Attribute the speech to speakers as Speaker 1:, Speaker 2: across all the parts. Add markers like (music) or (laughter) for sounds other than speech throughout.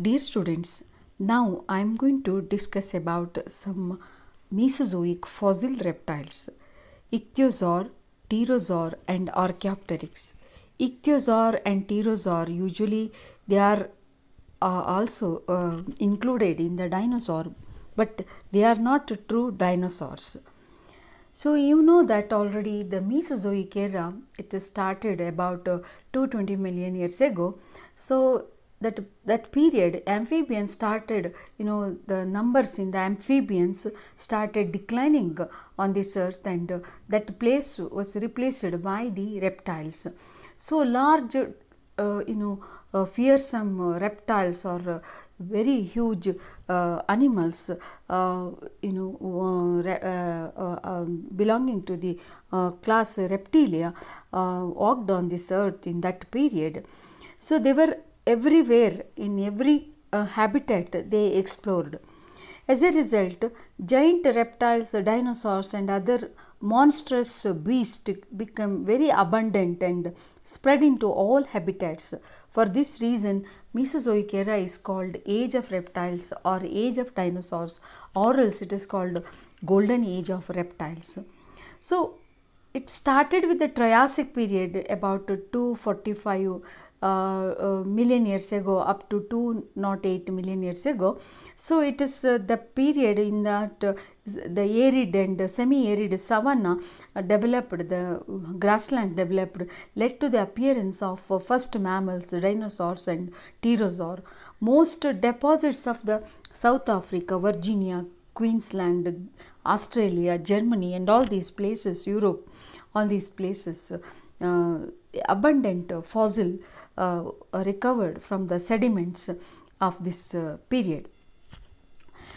Speaker 1: Dear students, now I am going to discuss about some Mesozoic fossil reptiles, ichthyosaur, pterosaur and archaeopteryx. Ichthyosaur and pterosaur usually they are uh, also uh, included in the dinosaur but they are not true dinosaurs. So you know that already the Mesozoic era it started about uh, 220 million years ago. So that that period amphibians started you know the numbers in the amphibians started declining on this earth and that place was replaced by the reptiles so large uh, you know uh, fearsome uh, reptiles or very huge uh, animals uh, you know uh, um, belonging to the class reptilia walked on this earth in that period so they were everywhere in every uh, habitat they explored. As a result, giant reptiles, dinosaurs and other monstrous beasts became very abundant and spread into all habitats. For this reason, Mesozoic era is called age of reptiles or age of dinosaurs or else it is called golden age of reptiles. So it started with the Triassic period about 245 uh, uh, million years ago up to 208 million years ago. So it is uh, the period in that the arid and semi-arid savanna developed, the grassland developed led to the appearance of first mammals, dinosaurs and pterosaur. Most deposits of the South Africa, Virginia, Queensland, Australia, Germany and all these places, Europe, all these places, uh, abundant fossil uh, recovered from the sediments of this uh, period.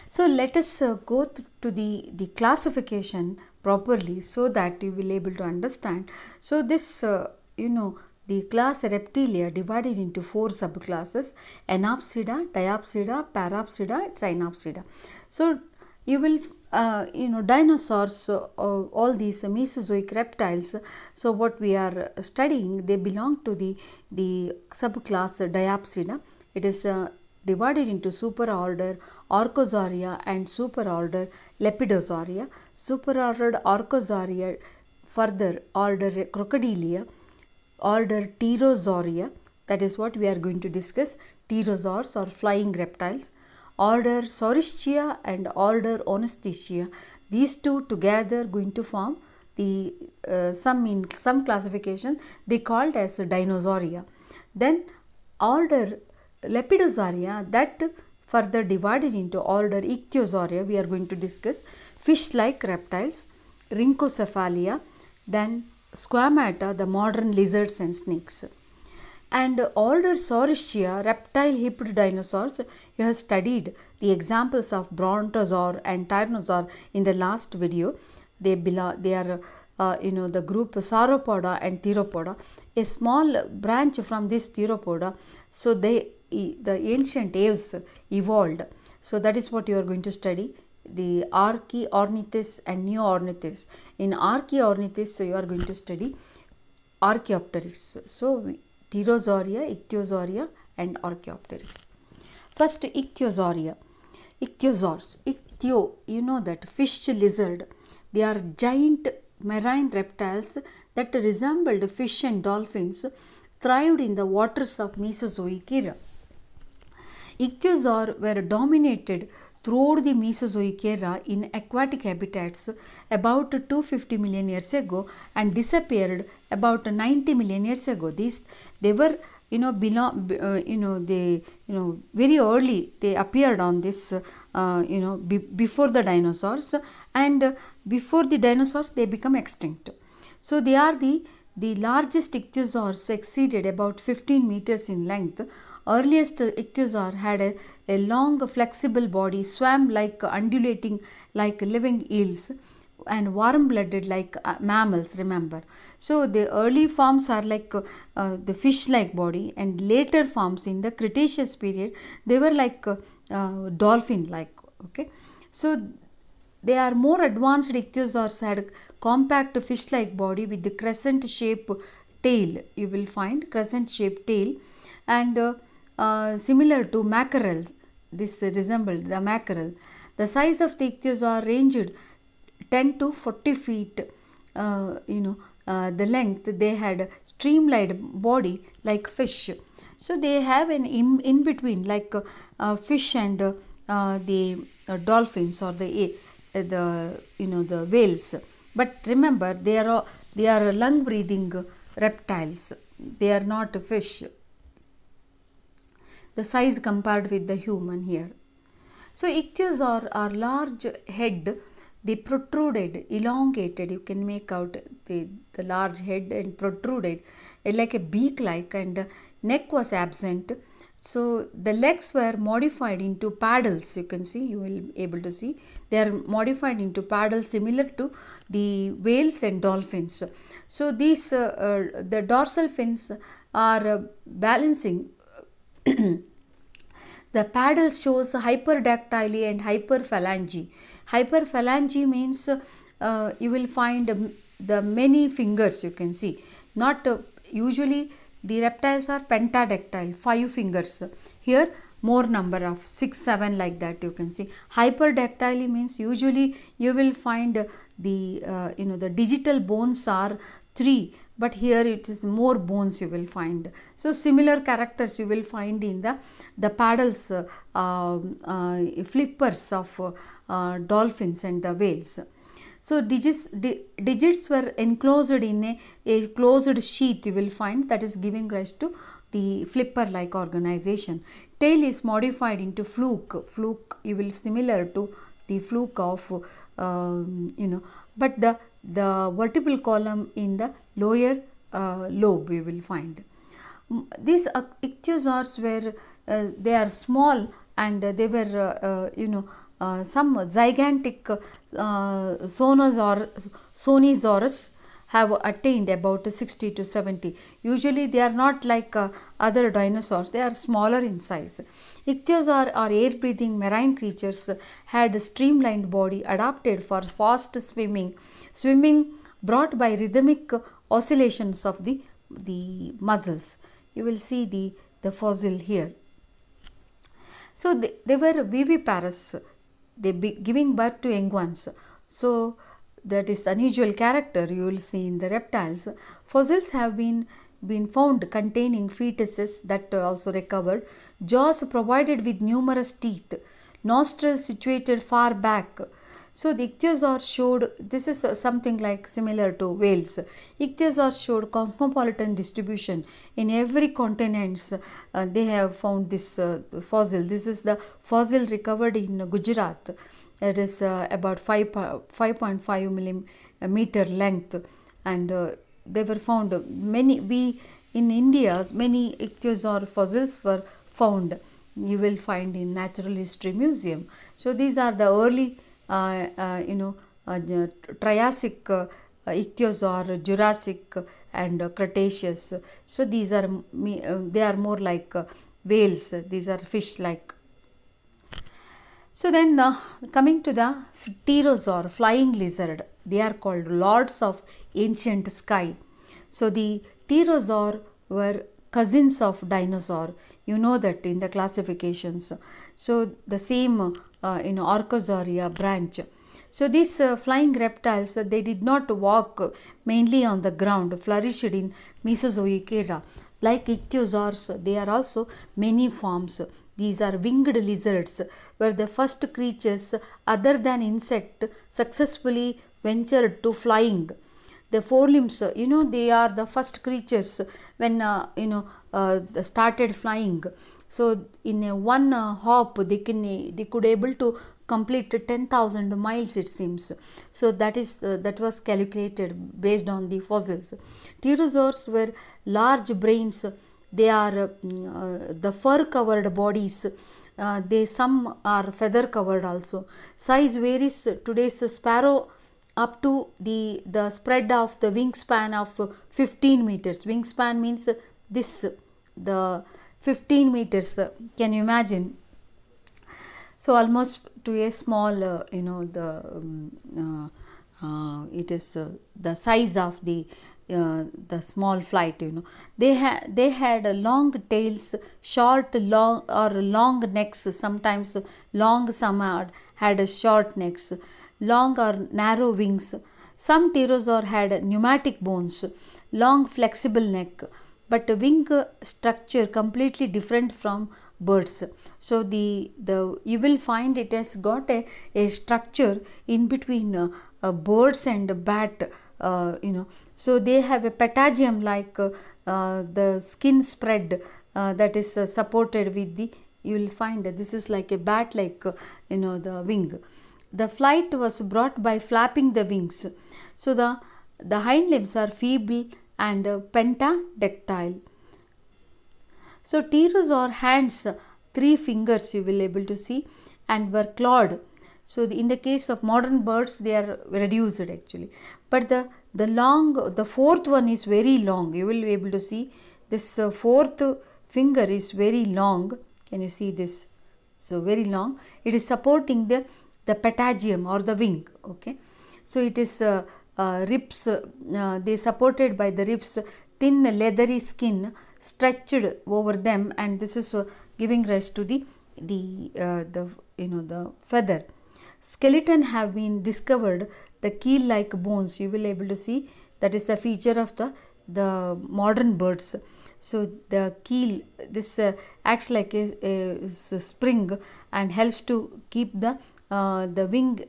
Speaker 1: So let us uh, go to the, the classification properly so that you will able to understand. So this, you know, the class Reptilia divided into four subclasses Anopsida, Diopsida, Parapsida, Cynopsida. So you will uh, you know dinosaurs uh, all these mesozoic reptiles so what we are studying they belong to the the subclass diapsida it is uh, divided into superorder orcosauria and superorder lepidosauria superorder orcosauria further order crocodilia order pterosauria that is what we are going to discuss pterosaurs or flying reptiles Order sorischia and order Onastichia. These two together going to form the uh, some in some classification they called as Dinosauria. Then order Lepidosauria that further divided into order Ichthyosauria we are going to discuss fish like reptiles, Rhynchocephalia, then Squamata the modern lizards and snakes and order Saurischia reptile hipped dinosaurs you have studied the examples of brontosaur and tyrannosaur in the last video. They, belong, they are uh, you know the group sauropoda and theropoda. A small branch from this theropoda. So they the ancient apes evolved. So that is what you are going to study the Archaeornithis and Neoornithis. In Archaeornithis, so you are going to study Archaeopteryx. So, Pterosauria, Ichthyosauria and Archaeopteryx. First, ichthyosauria. Ichthyosaurs. Ichthyo, you know that fish lizard. They are giant marine reptiles that resembled fish and dolphins thrived in the waters of Mesozoic era. Ichthyosaurs were dominated throughout the Mesozoic era in aquatic habitats about 250 million years ago and disappeared about 90 million years ago. These, they were you know belong uh, you know they you know very early they appeared on this uh, you know be before the dinosaurs and before the dinosaurs they become extinct so they are the the largest ichthyosaurs exceeded about 15 meters in length earliest ichthyosaur had a, a long flexible body swam like undulating like living eels and warm blooded like uh, mammals remember so the early forms are like uh, the fish like body and later forms in the cretaceous period they were like uh, dolphin like okay so they are more advanced ichthyosaurs had compact fish like body with the crescent shaped tail you will find crescent shaped tail and uh, uh, similar to mackerels this resembled the mackerel the size of the ichthyosaur ranged 10 to 40 feet uh, you know uh, the length they had a streamlined body like fish so they have an in, in between like uh, fish and uh, the uh, dolphins or the uh, the you know the whales but remember they are they are lung breathing reptiles they are not fish the size compared with the human here so ichthyosaur are large head they protruded, elongated. You can make out the, the large head and protruded eh, like a beak like and uh, neck was absent. So the legs were modified into paddles. You can see, you will be able to see. They are modified into paddles similar to the whales and dolphins. So these, uh, uh, the dorsal fins are uh, balancing. (clears throat) the paddles shows hyperdactyly and hyperphalangy. Hyperphalange means uh, you will find the many fingers you can see not uh, usually the reptiles are pentadactyl five fingers here more number of 6 7 like that you can see hyperdactyly means usually you will find the uh, you know the digital bones are 3 but here it is more bones you will find so similar characters you will find in the the paddles uh, um, uh, flippers of uh, uh, dolphins and the whales. So digits, di digits were enclosed in a, a closed sheath you will find that is giving rise to the flipper-like organization. Tail is modified into fluke. Fluke you will similar to the fluke of um, you know but the the vertebral column in the lower uh, lobe we will find. These ichthyosaurs were uh, they are small and they were uh, uh, you know uh, some gigantic uh, sonosaurus, have attained about 60 to 70. Usually they are not like uh, other dinosaurs, they are smaller in size. Ichthyosaur or air-breathing marine creatures had a streamlined body adapted for fast swimming. Swimming brought by rhythmic oscillations of the, the muscles. You will see the, the fossil here. So they, they were viviparous they be giving birth to young ones. So that is unusual character you will see in the reptiles. Fossils have been been found containing fetuses that also recovered, jaws provided with numerous teeth, nostrils situated far back, so the ichthyosaur showed, this is uh, something like similar to whales. Ichthyosaur showed cosmopolitan distribution. In every continents, uh, they have found this uh, fossil. This is the fossil recovered in Gujarat. It is uh, about 5.5 millimeter uh, length and uh, they were found many, we in India, many ichthyosaur fossils were found. You will find in Natural History Museum. So these are the early you know, Triassic, Ichthyosaur, Jurassic and Cretaceous. So these are, they are more like whales, these are fish like. So then uh, coming to the pterosaur, flying lizard, they are called lords of ancient sky. So the pterosaur were cousins of dinosaur. You know that in the classifications. So the same in uh, Orcosauria branch. So these uh, flying reptiles, uh, they did not walk mainly on the ground, flourished in Mesozoic era. Like ichthyosaurs, they are also many forms. These are winged lizards, were the first creatures other than insect successfully ventured to flying. The forelimbs, you know, they are the first creatures when, uh, you know, uh, started flying. So in a one uh, hop they can uh, they could able to complete 10,000 miles it seems. So that is uh, that was calculated based on the fossils. Pterosaurs were large brains. They are uh, mm, uh the fur covered bodies. Uh, they some are feather covered also. Size varies today's sparrow up to the the spread of the wingspan of 15 meters. Wingspan means this the 15 meters can you imagine so almost to a small uh, you know the um, uh, uh, it is uh, the size of the uh, the small flight you know they had they had long tails short long or long necks sometimes long some had, had a short necks long or narrow wings some pterosaur had pneumatic bones long flexible neck but wing structure completely different from birds so the the you will find it has got a, a structure in between uh, uh, birds and bat uh, you know so they have a patagium like uh, the skin spread uh, that is uh, supported with the you will find this is like a bat like you know the wing the flight was brought by flapping the wings so the the hind limbs are feeble and pentadactyl. So pteros or hands, three fingers you will able to see and were clawed. So the, in the case of modern birds, they are reduced actually. But the, the long, the fourth one is very long. You will be able to see this uh, fourth finger is very long. Can you see this? So very long. It is supporting the, the patagium or the wing. Okay. So it is uh, ribs, they supported by the ribs, thin leathery skin stretched over them and this is giving rise to the, the, uh, the you know the feather. Skeleton have been discovered the keel like bones you will able to see that is the feature of the, the modern birds. So the keel this uh, acts like a, a, a, spring and helps to keep the uh, the wing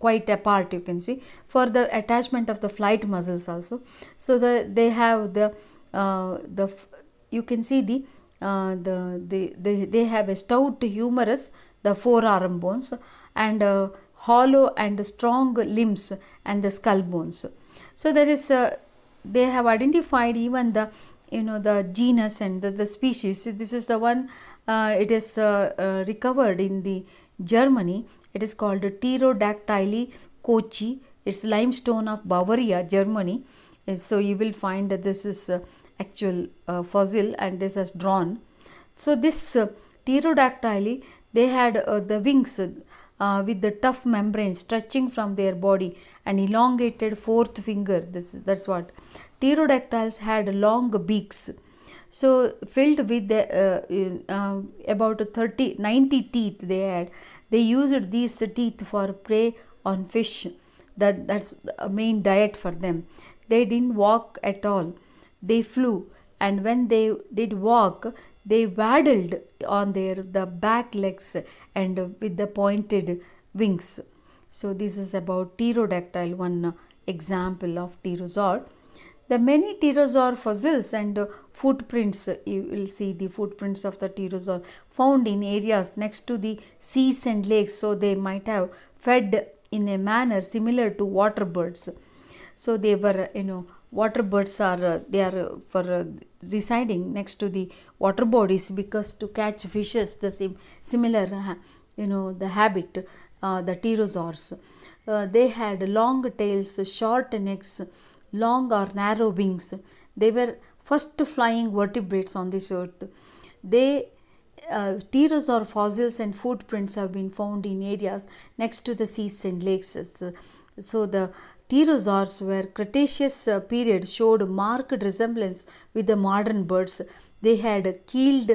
Speaker 1: quite apart you can see for the attachment of the flight muscles also so the they have the uh, the you can see the uh, the, the, they have a stout humerus the forearm bones and uh, hollow and strong limbs and the skull bones so there is uh, they have identified even the you know the genus and the, the species this is the one uh, it is uh, uh, recovered in the germany it is called Pterodactyly kochi. It's limestone of Bavaria, Germany. Uh, so you will find that this is uh, actual uh, fossil and this has drawn. So this uh, pterodactyly, they had uh, the wings uh, with the tough membrane stretching from their body and elongated fourth finger. This That's what. Pterodactyls had long beaks. So filled with the, uh, about 30, 90 teeth they had they used these teeth for prey on fish. That, that's a main diet for them. They didn't walk at all. They flew and when they did walk, they waddled on their the back legs and with the pointed wings. So this is about pterodactyl, one example of pterosaur the many pterosaur fossils and uh, footprints you will see the footprints of the pterosaur found in areas next to the seas and lakes so they might have fed in a manner similar to water birds so they were you know water birds are uh, they are uh, for uh, residing next to the water bodies because to catch fishes the same similar you know the habit uh, the pterosaurs uh, they had long tails short necks long or narrow wings. They were first flying vertebrates on this earth. They uh, pterosaur fossils and footprints have been found in areas next to the seas and lakes. So the pterosaurs were Cretaceous uh, period showed marked resemblance with the modern birds. They had keeled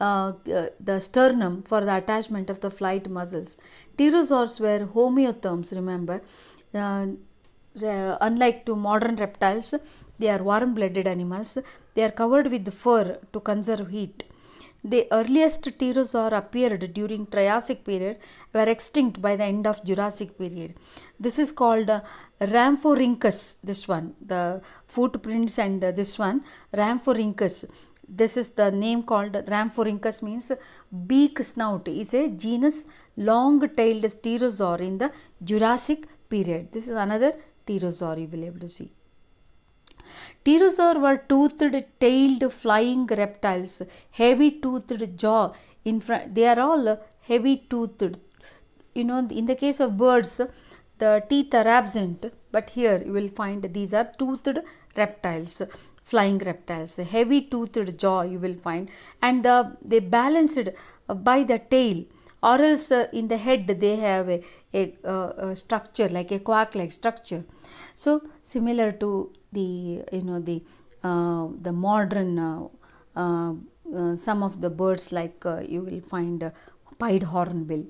Speaker 1: uh, uh the sternum for the attachment of the flight muscles. Pterosaurs were homeotherms, remember. Uh, unlike to modern reptiles, they are warm-blooded animals. They are covered with fur to conserve heat. The earliest pterosaur appeared during Triassic period were extinct by the end of Jurassic period. This is called uh, Rhamphorhynchus, this one, the footprints and uh, this one, Rhamphorhynchus. This is the name called Rhamphorhynchus means beak snout is a genus long-tailed pterosaur in the Jurassic period. This is another pterosauri will be able to see. Pterosaur were toothed, tailed, flying reptiles, heavy toothed jaw. In front, they are all heavy toothed. You know, in the case of birds, the teeth are absent, but here you will find these are toothed reptiles, flying reptiles, heavy toothed jaw you will find, and the, uh, they balanced by the tail or else uh, in the head they have a a, a, a structure like a quark like structure so similar to the you know the uh, the modern uh, uh, uh some of the birds like uh, you will find pied hornbill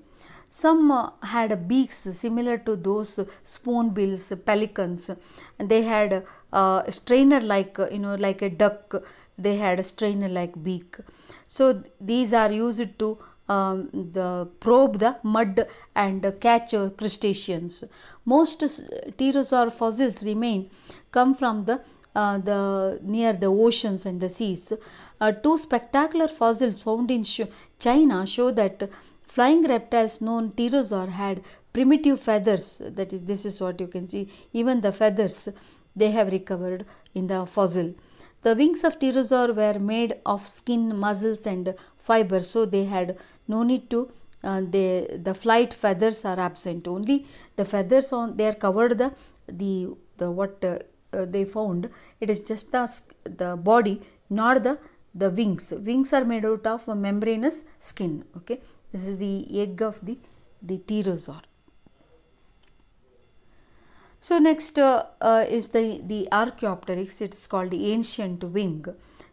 Speaker 1: some uh, had uh, beaks similar to those spoon spoonbills pelicans and they had a strainer like you know like a duck they had a strainer like beak so these are used to um, the probe the mud and catch uh, crustaceans. Most pterosaur fossils remain come from the uh, the near the oceans and the seas. Uh, two spectacular fossils found in China show that flying reptiles known pterosaur had primitive feathers. That is, this is what you can see. Even the feathers they have recovered in the fossil. The wings of pterosaur were made of skin, muscles and fiber so they had no need to uh, they, the flight feathers are absent only the feathers on they are covered the the, the what uh, uh, they found it is just the, the body not the the wings wings are made out of membranous skin okay this is the egg of the the pterosaur so next uh, uh, is the, the Archaeopteryx, it is called the ancient wing.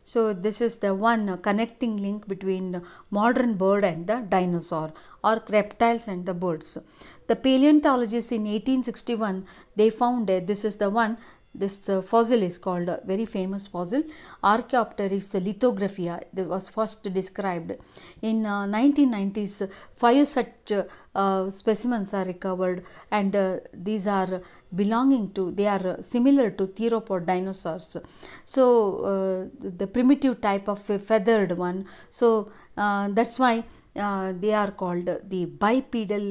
Speaker 1: So this is the one connecting link between modern bird and the dinosaur or reptiles and the birds. The paleontologists in 1861, they found that this is the one this uh, fossil is called a very famous fossil Archaeopteryx lithographia uh, it was first described in uh, 1990s five such uh, specimens are recovered and uh, these are belonging to they are similar to theropod dinosaurs so uh, the primitive type of feathered one so that's why they are called the bipedal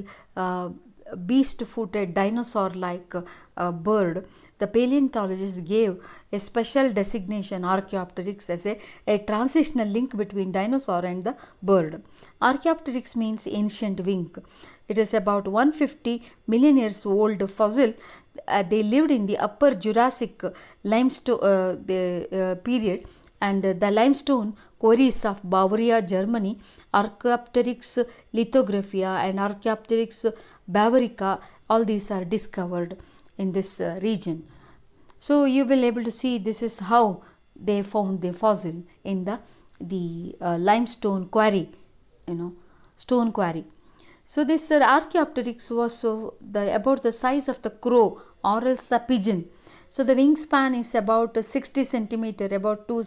Speaker 1: beast footed dinosaur like bird the paleontologists gave a special designation Archaeopteryx as a, a transitional link between dinosaur and the bird. Archaeopteryx means ancient wing. It is about 150 million years old fossil. Uh, they lived in the upper Jurassic limestone uh, the, uh, period and the limestone quarries of Bavaria, Germany, Archaeopteryx lithographia and Archaeopteryx bavarica, all these are discovered in this uh, region. So you will able to see this is how they found the fossil in the the uh, limestone quarry, you know, stone quarry. So this uh, Archaeopteryx was so uh, the about the size of the crow or else the pigeon. So the wingspan is about 60 centimeter, about 2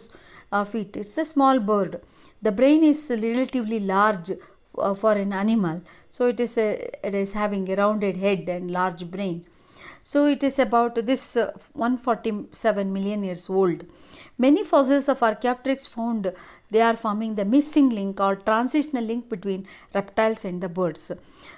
Speaker 1: uh, feet. It's a small bird. The brain is relatively large uh, for an animal. So it is, a, it is having a rounded head and large brain. So it is about this uh, 147 million years old. Many fossils of Archaeopteryx found they are forming the missing link or transitional link between reptiles and the birds.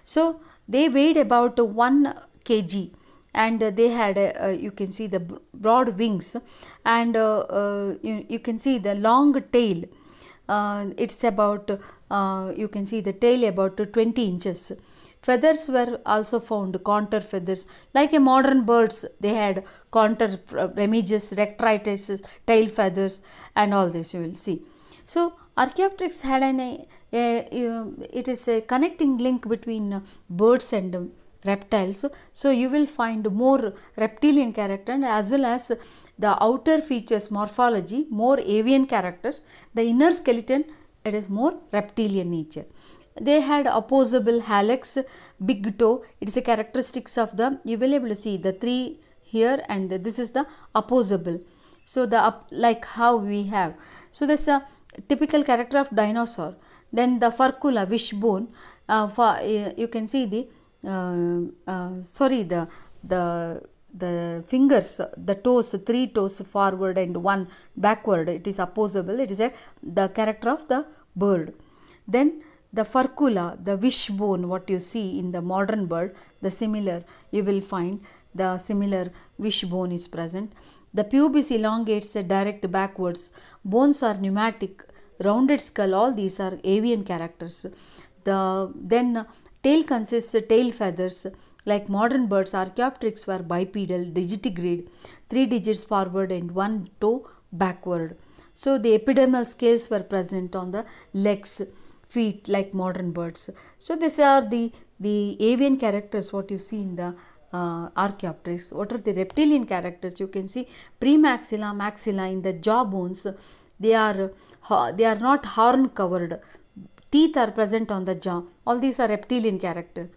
Speaker 1: So they weighed about 1 kg and they had uh, uh you can see the broad wings and uh, uh, you, you, can see the long tail uh, it's about you can see the tail about 20 inches Feathers were also found, contour feathers. Like a modern birds, they had contour uh, remiges, rectritis, tail feathers and all this you will see. So Archaeopteryx had an, a, a, a, um, it is a connecting link between uh, birds and um, reptiles. So you will find more reptilian character as well as the outer features morphology, more avian characters, the inner skeleton, it is more reptilian nature they had opposable hallux big toe it is a characteristics of the you will able to see the three here and this is the opposable so the up like how we have so is a typical character of dinosaur then the furcula wishbone uh, for, uh, you can see the uh, uh, sorry the the the fingers the toes three toes forward and one backward it is opposable it is a the character of the bird then the furcula, the wishbone, what you see in the modern bird, the similar, you will find the similar wishbone is present. The pubis elongates direct backwards. Bones are pneumatic, rounded skull, all these are avian characters. The, then tail consists of tail feathers. Like modern birds, Archaeopteryx were bipedal, digitigrade, three digits forward and one toe backward. So the epidermal scales were present on the legs feet like modern birds. So these are the, the avian characters what you see in the uh, Archaeopteryx. What are the reptilian characters? You can see premaxilla, maxilla in the jaw bones. They are, they are not horn covered. Teeth are present on the jaw. All these are reptilian character.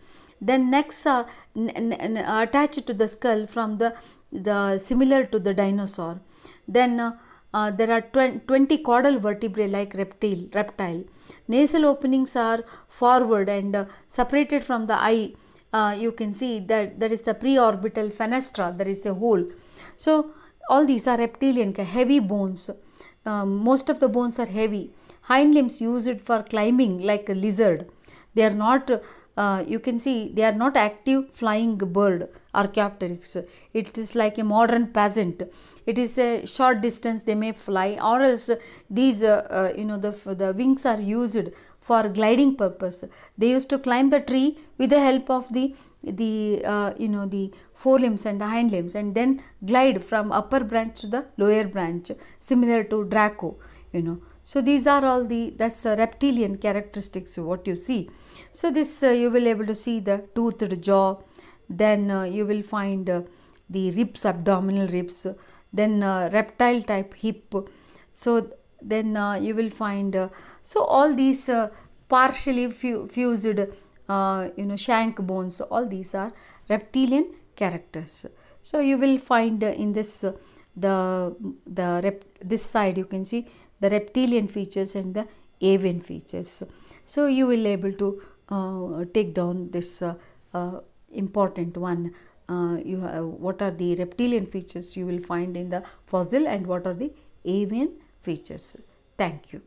Speaker 1: Then necks are uh, attached to the skull from the, the similar to the dinosaur. Then uh, uh, there are 20 caudal vertebrae like reptile, reptile nasal openings are forward and uh, separated from the eye uh, you can see that that is the preorbital fenestra There is a hole so all these are reptilian heavy bones um, most of the bones are heavy hind limbs used for climbing like a lizard they are not uh, you can see they are not active flying bird archaeopteryx it is like a modern peasant it is a short distance they may fly or else these uh, uh, you know the the wings are used for gliding purpose they used to climb the tree with the help of the the uh, you know the forelimbs and the hind limbs and then glide from upper branch to the lower branch similar to draco you know so these are all the that's the reptilian characteristics what you see so this uh, you will able to see the toothed jaw. Then uh, you will find uh, the ribs, abdominal ribs. Then reptile type hip. So then you will find so all these partially fused, you know, shank bones. All these are reptilian characters. So you will find in this the the rep, this side you can see the reptilian features and the avian features. So you will able to uh, take down this uh, uh, important one. you have, what are the reptilian features you will find in the fossil and what are the avian features. Thank you.